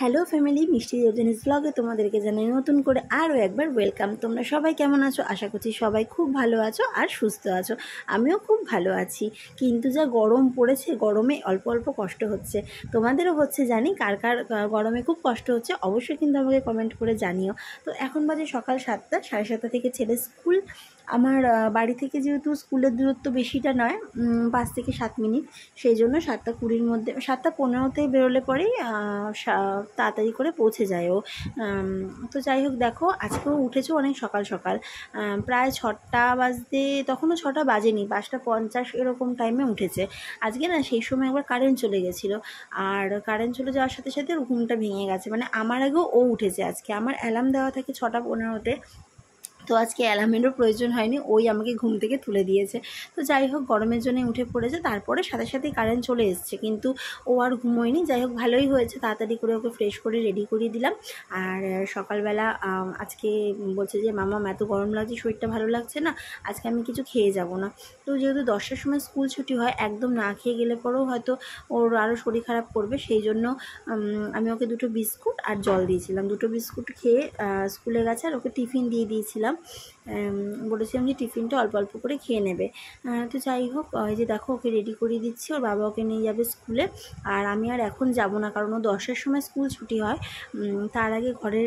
Hello family মিষ্টি দেবজনিস ব্লগে তোমাদেরকে জানাই নতুন করে আরও একবার ওয়েলকাম তোমরা সবাই কেমন আছো আশা করছি সবাই খুব ভালো আছো আর সুস্থ আছো আমিও খুব ভালো আছি কিন্তু যা গরম পড়েছে গরমে অল্প অল্প কষ্ট হচ্ছে তোমাদেরও হচ্ছে জানি কার কার গরমে খুব কষ্ট হচ্ছে অবশ্যই কিন্তু আমাকে কমেন্ট করে জানিও তো এখন বাজে সকাল সাতটা সাড়ে সাতটা থেকে ছেলে স্কুল আমার বাড়ি থেকে যেহেতু স্কুলের দূরত্ব বেশিটা নয় পাঁচ থেকে সাত মিনিট সেই জন্য সাতটা কুড়ির মধ্যে সাতটা পনেরোতে বেরোলে পরেই তাড়াতাড়ি করে পৌঁছে যায় ও তো যাই হোক দেখো আজকেও উঠেছে অনেক সকাল সকাল প্রায় ছটা বাজতে তখনও ছটা বাজেনি পাঁচটা পঞ্চাশ এরকম টাইমে উঠেছে আজকে না সেই সময় একবার কারেন্ট চলে গেছিলো আর কারেন্ট চলে যাওয়ার সাথে সাথে ঘুমটা ভেঙে গেছে মানে আমার আগেও ও উঠেছে আজকে আমার অ্যালার্ম দেওয়া থাকে ছটা পনেরোতে তো আজকে অ্যালার্মেন্টও প্রয়োজন হয়নি ওই আমাকে ঘুম থেকে তুলে দিয়েছে তো যাই হোক গরমের জন্য উঠে পড়েছে তারপরে সাথে সাথেই কারেন্ট চলে এসছে কিন্তু ও আর ঘুমোয়নি যাই হোক ভালোই হয়েছে তাড়াতাড়ি করে ওকে ফ্রেশ করে রেডি করিয়ে দিলাম আর সকালবেলা আজকে বলছে যে মামা এত গরম লাগছে শরীরটা ভালো লাগছে না আজকে আমি কিছু খেয়ে যাব না তো যেহেতু দশটার সময় স্কুল ছুটি হয় একদম না খেয়ে গেলে পরেও হয়তো ওর আরও শরীর খারাপ করবে সেই জন্য আমি ওকে দুটো বিস্কুট আর জল দিয়েছিলাম দুটো বিস্কুট খেয়ে স্কুলে গেছে আর ওকে টিফিন দিয়ে দিয়েছিলাম বলেছিলাম যে টিফিনটা অল্প অল্প করে খেয়ে নেবে তো যাই হোক ওই যে দেখো ওকে রেডি করিয়ে দিচ্ছি ওর বাবা ওকে নিয়ে যাবে স্কুলে আর আমি আর এখন যাব না কারণ ও দশটার সময় স্কুল ছুটি হয় তার আগে ঘরের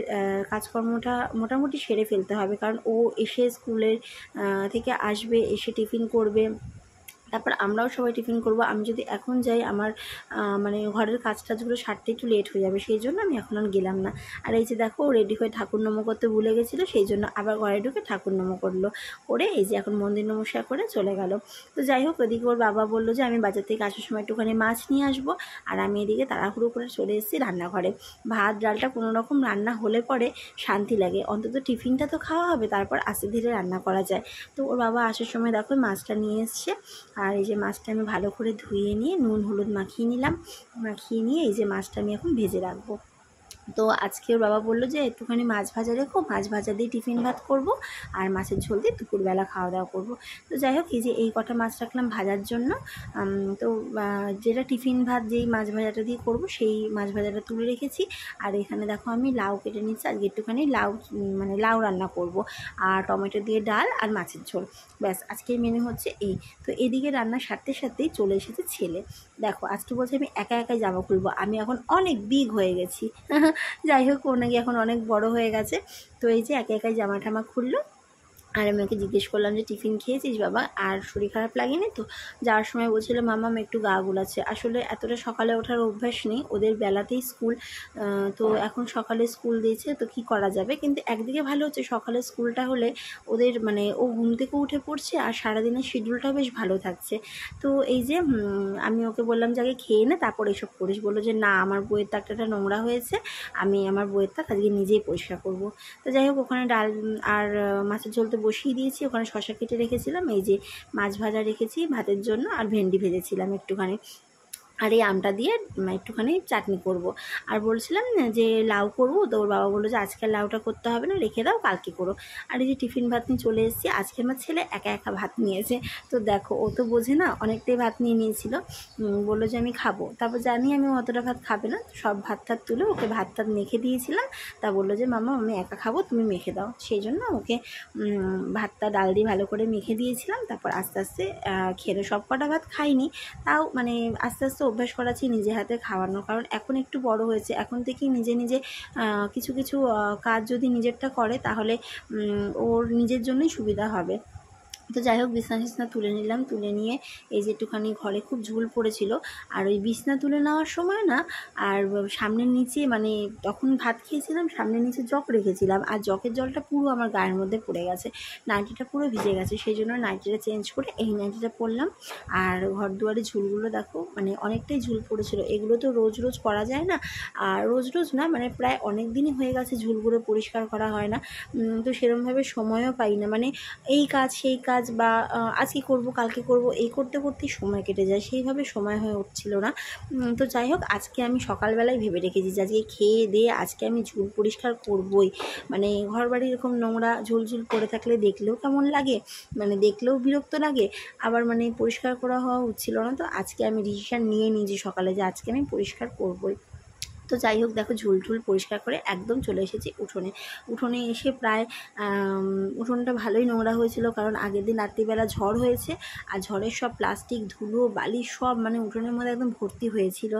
কাজকর্মটা মোটামুটি সেরে ফেলতে হবে কারণ ও এসে স্কুলের থেকে আসবে এসে টিফিন করবে তারপর আমরাও সবাই টিফিন করব আমি যদি এখন যাই আমার মানে ঘরের কাজ টাজগুলো সারতে একটু লেট হয়ে যাবে সেই জন্য আমি এখন আর গেলাম না আর এই যে দেখো রেডি হয়ে ঠাকুর নম করতে ভুলে গেছিলো সেই জন্য আবার ঘরে ঢুকে ঠাকুর নম করলো করে এই যে এখন মন্দির নমস্কার করে চলে গেল তো যাই হোক ওদিকে ওর বাবা বললো যে আমি বাজার থেকে আসার সময় একটুখানি মাছ নিয়ে আসবো আর আমি এদিকে তাড়াহুড়ো করে চলে এসেছি রান্নাঘরে ভাত ডালটা কোনো রকম রান্না হলে পরে শান্তি লাগে অন্তত টিফিনটা তো খাওয়া হবে তারপর আস্তে ধীরে রান্না করা যায় তো ওর বাবা আসার সময় দেখো মাছটা নিয়ে এসছে আর এই যে মাছটা আমি ভালো করে ধুয়ে নিয়ে নুন হলুদ মাখিয়ে নিলাম মাখিয়ে নিয়ে এই যে মাছটা আমি এখন ভেজে রাখবো তো আজকে ওর বাবা বললো যে একটুখানি মাছ ভাজা রেখো মাছ ভাজা দিয়ে টিফিন ভাত করব আর মাছের ঝোল দিয়ে দুপুরবেলা খাওয়া দাওয়া করব তো যাই হোক এই যে এই কটা মাছ রাখলাম ভাজার জন্য তো যেটা টিফিন ভাত যেই মাছ ভাজাটা দিয়ে করব সেই মাছ ভাজাটা তুলে রেখেছি আর এখানে দেখো আমি লাউ কেটে নিচ্ছি আজকে একটুখানি লাউ মানে লাউ রান্না করব আর টমেটো দিয়ে ডাল আর মাছের ঝোল ব্যাস আজকের মেনু হচ্ছে এই তো এদিকে রান্নার সাথে সাথেই চলে এসেছে ছেলে দেখো আজকে বলছে আমি একা একাই জামা খুলবো আমি এখন অনেক বিগ হয়ে গেছি যাই হোক ও নাকি এখন অনেক বড় হয়ে গেছে তো এই যে একে একাই জামা ঠামা খুললো আর আমি ওকে জিজ্ঞেস করলাম যে টিফিন খেয়েছিস বাবা আর শরীর খারাপ লাগেনি তো যাওয়ার সময় বলছিল আমি একটু গা গুলাচ্ছে আসলে এতটা সকালে ওঠার অভ্যাস নেই ওদের বেলাতেই স্কুল তো এখন সকালে স্কুল দিয়েছে তো কি করা যাবে কিন্তু একদিকে ভালো হচ্ছে সকালে স্কুলটা হলে ওদের মানে ও ঘুম থেকে উঠে পড়ছে আর সারাদিনের শিডিউলটাও বেশ ভালো থাকছে তো এই যে আমি ওকে বললাম যে আগে খেয়ে নে তারপর এসব করিস বললো যে না আমার বইয়ের তাকটাটা নোংরা হয়েছে আমি আমার বইয়ের তাক আজকে নিজেই পরিষ্কার করবো তো যাই হোক ওখানে ডাল আর মাছের ঝোল তো বসিয়ে দিয়েছি ওখানে শশা কেটে রেখেছিলাম এই যে মাছ ভাজা রেখেছি ভাতের জন্য আর ভেন্ডি ভেজেছিলাম একটুখানি আর এই আমটা দিয়ে একটুখানি চাটনি করব। আর বলছিলাম যে লাউ করব তো ওর বাবা বললো যে আজকে লাউটা করতে হবে না রেখে দাও কালকে করো আর এই যে টিফিন ভাত নিয়ে চলে এসেছি আজকে আমার ছেলে একা একা ভাত নিয়েছে তো দেখো ও তো বোঝে না অনেকটাই ভাত নিয়ে নিয়েছিল বললো যে আমি খাবো তারপর জানি আমি অতটা ভাত খাবে না সব ভাত টাত তুলে ওকে ভাত টাত মেখে দিয়েছিলাম তা বললো যে মামা আমি একা খাবো তুমি মেখে দাও সেই জন্য ওকে ভাতটা ডাল দিয়ে ভালো করে মেখে দিয়েছিলাম তারপর আস্তে আস্তে খেলে সব কটা ভাত খাইনি তাও মানে আস্তে আস্তে অভ্যাস করাচ্ছি নিজে হাতে খাওয়ানোর কারণ এখন একটু বড় হয়েছে এখন থেকেই নিজে নিজে কিছু কিছু কাজ যদি নিজেরটা করে তাহলে ওর নিজের জন্যই সুবিধা হবে তো যাই হোক বিছনা টিছনা তুলে নিলাম তুলে নিয়ে এই যে একটুখানি ঘরে খুব ঝুল পড়েছিল আর ওই বিছনা তুলে নেওয়ার সময় না আর সামনের নিচে মানে তখন ভাত খেয়েছিলাম সামনের নিচে জক রেখেছিলাম আর জকের জলটা পুরো আমার গায়ের মধ্যে পড়ে গেছে নাইটিটা পুরো ভিজে গেছে সেই জন্য নাইটিটা চেঞ্জ করে এই নাইটিটা পরলাম আর ঘর দুয়ারে ঝুলগুলো দেখো মানে অনেকটাই ঝুল পড়েছিল এগুলো তো রোজ রোজ করা যায় না আর রোজ রোজ না মানে প্রায় অনেক দিনই হয়ে গেছে ঝুলগুলো পরিষ্কার করা হয় না তো সেরমভাবে সময়ও পাই না মানে এই কাজ সেই কাজ কাজ বা আজকে করব কালকে করব এই করতে করতেই সময় কেটে যায় সেইভাবে সময় হয়ে উঠছিল না তো যাই হোক আজকে আমি সকালবেলায় ভেবে রেখেছি যে আজকে খেয়ে দিয়ে আজকে আমি ঝুল পরিষ্কার করবই মানে ঘর বাড়ি এরকম নোংরা ঝুলঝুল করে থাকলে দেখলেও কেমন লাগে মানে দেখলেও বিরক্ত লাগে আবার মানে পরিষ্কার করা হওয়া হচ্ছিল না তো আজকে আমি ডিসিশান নিয়ে নিয়েছি সকালে যে আজকে আমি পরিষ্কার করবই তো যাই হোক দেখো ঝুলঝুল পরিষ্কার করে একদম চলে এসেছি উঠোনে উঠোনে এসে প্রায় উঠোনটা ভালোই নোংরা হয়েছিল কারণ আগের দিন রাত্রিবেলা ঝড় হয়েছে আর ঝড়ের সব প্লাস্টিক ধুলো বালি সব মানে উঠোনের মধ্যে একদম ভর্তি হয়েছিল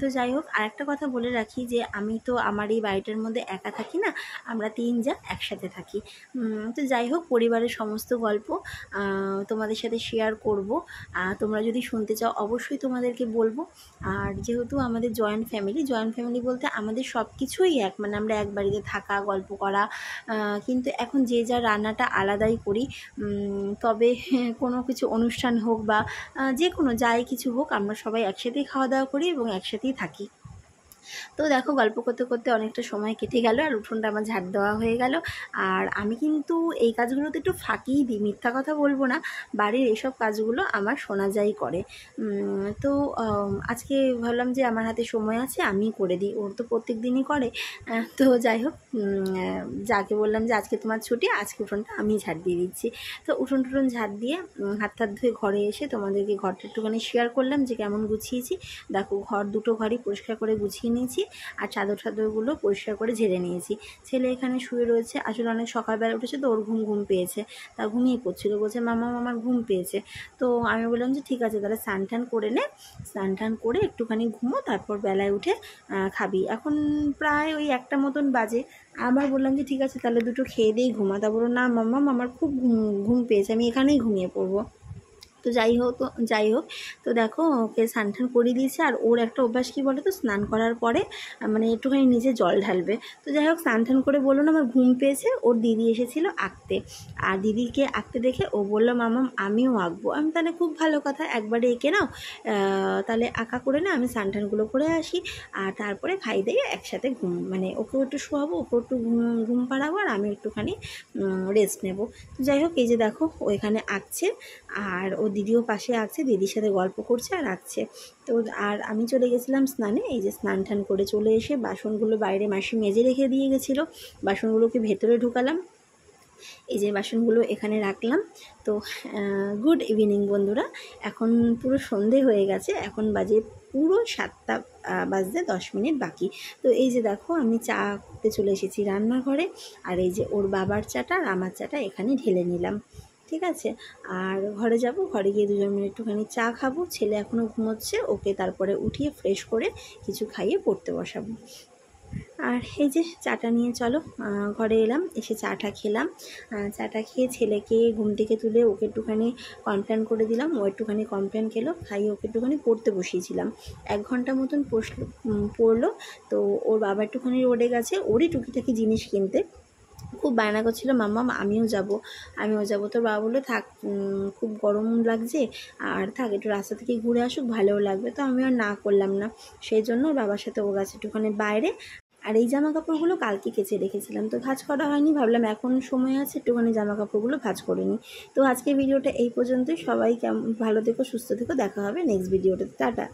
তো যাই হোক আর একটা কথা বলে রাখি যে আমি তো আমার এই বাড়িটার মধ্যে একা থাকি না আমরা তিন যা একসাথে থাকি তো যাই হোক পরিবারের সমস্ত গল্প তোমাদের সাথে শেয়ার করব তোমরা যদি শুনতে চাও অবশ্যই তোমাদেরকে বলবো আর যেহেতু আমাদের joint family joint joint family বলতে আমাদের সব কিছুই এক মানে আমরা এক বাড়িতে থাকা গল্প করা কিন্তু এখন যে যা রান্নাটা আলাদাই করি তবে কোনো কিছু অনুষ্ঠান হোক বা যে কোনো যাই কিছু হোক আমরা সবাই একসাথেই খাওয়া দাওয়া করি এবং একসাথেই থাকি তো দেখো গল্প করতে করতে অনেকটা সময় কেটে গেল আর উঠোনটা আমার ঝাড় দেওয়া হয়ে গেল আর আমি কিন্তু এই কাজগুলোতে একটু ফাঁকিই দিই মিথ্যা কথা বলবো না বাড়ির এইসব কাজগুলো আমার শোনা যাই করে তো আজকে ভাবলাম যে আমার হাতে সময় আছে আমি করে দিই ওর তো প্রত্যেক দিনই করে তো যাই হোক যাকে বললাম যে আজকে তোমার ছুটি আজকে উঠোনটা আমি ঝাড় দিয়ে দিচ্ছি তো উঠোন টুটুন ঝাড় দিয়ে হাত হাত ধুয়ে ঘরে এসে তোমাদেরকে ঘরটা একটুখানি শেয়ার করলাম যে কেমন গুছিয়েছি দেখো ঘর দুটো ঘরই পরিষ্কার করে গুছিয়ে নিই নিয়েছি আর চাদর চাদরগুলো পরিষ্কার করে ঝেড়ে নিয়েছি ছেলে এখানে শুয়ে রয়েছে আসলে অনেক সকালবেলা উঠেছে তো ওর ঘুম ঘুম পেয়েছে তা ঘুমিয়ে পড়ছিল বলছে মামা মামার ঘুম পেয়েছে তো আমি বললাম যে ঠিক আছে তাহলে স্নান টান করে নে স্নান টান করে একটুখানি ঘুমো তারপর বেলায় উঠে খাবি এখন প্রায় ওই একটা মতন বাজে আবার বললাম যে ঠিক আছে তাহলে দুটো খেয়ে দিয়েই ঘুমা তা বললো না মাম্মা আমার খুব ঘুম ঘুম পেয়েছে আমি এখানেই ঘুমিয়ে পড়বো তো যাই হোক যাই হোক তো দেখো ওকে স্নান করিয়ে দিয়েছে আর ওর একটা অভ্যাস কী বলো তো স্নান করার পরে মানে একটুখানি নিজে জল ঢালবে তো যাই হোক স্নান ঠান করে বললো না আমার ঘুম পেয়েছে ওর দিদি এসেছিল আঁকতে আর দিদিকে আঁকতে দেখে ও বললো মামাম আমিও আঁকবো আমি তাহলে খুব ভালো কথা একবারে এঁকে নাও তাহলে আঁকা করে না আমি স্নান ঠানগুলো করে আসি আর তারপরে খাই দিয়ে একসাথে ঘুম মানে ওকেও একটু শোয়াবো ওকে একটু ঘুম ঘুম পাড়াবো আর আমি একটুখানি রেস্ট নেবো তো যাই হোক এই যে দেখো ওইখানে আঁকছে আর ও দিদিও পাশে আঁকছে দিদির সাথে গল্প করছে আর আছে তো আর আমি চলে গেছিলাম স্নানে এই যে স্নান টান করে চলে এসে বাসনগুলো বাইরে মাসি মেজে রেখে দিয়ে গেছিলো বাসনগুলোকে ভেতরে ঢুকালাম এই যে বাসনগুলো এখানে রাখলাম তো গুড ইভিনিং বন্ধুরা এখন পুরো সন্ধে হয়ে গেছে এখন বাজে পুরো সাতটা বাজতে দশ মিনিট বাকি তো এই যে দেখো আমি চা করতে চলে এসেছি রান্নাঘরে আর এই যে ওর বাবার চাটা আর আমার চাটা এখানে ঢেলে নিলাম ঠিক আছে আর ঘরে যাব ঘরে গিয়ে দুজন মিনিট একটুখানি চা খাবো ছেলে এখনও ঘুমোচ্ছে ওকে তারপরে উঠিয়ে ফ্রেশ করে কিছু খাইয়ে পড়তে বসাবো আর এই যে চাটা নিয়ে চলো ঘরে এলাম এসে চাটা খেলাম চাটা খেয়ে ছেলেকে ঘুম থেকে তুলে ওকে একটুখানি কমপ্লেন করে দিলাম ও একটুখানি কমপ্লেন খেলো খাইয়ে ওকে একটুখানি পড়তে বসিয়েছিলাম এক ঘন্টা মতন পড়লো তো ওর বাবা একটুখানি রোডে গেছে ওরই টুকিটাকি জিনিস কিনতে খুব বায়না করছিল মাম্মাম আমিও যাব আমিও যাব তোর বাবা বললো থাক খুব গরম লাগছে আর থাক একটু রাস্তা থেকে ঘুরে আসুক ভালোও লাগবে তো আমি আর না করলাম না সেই জন্য বাবার সাথে ও গেছে একটুখানি বাইরে আর এই জামা কাপড়গুলো কালকে কেচে রেখেছিলাম তো ভাজ করা হয়নি ভাবলাম এখন সময় আছে একটুখানি জামা কাপড়গুলো ভাজ করে নিই তো আজকে ভিডিওটা এই পর্যন্তই সবাই কেমন ভালো থেকো সুস্থ থেকো দেখা হবে নেক্সট ভিডিওটাতে টাটা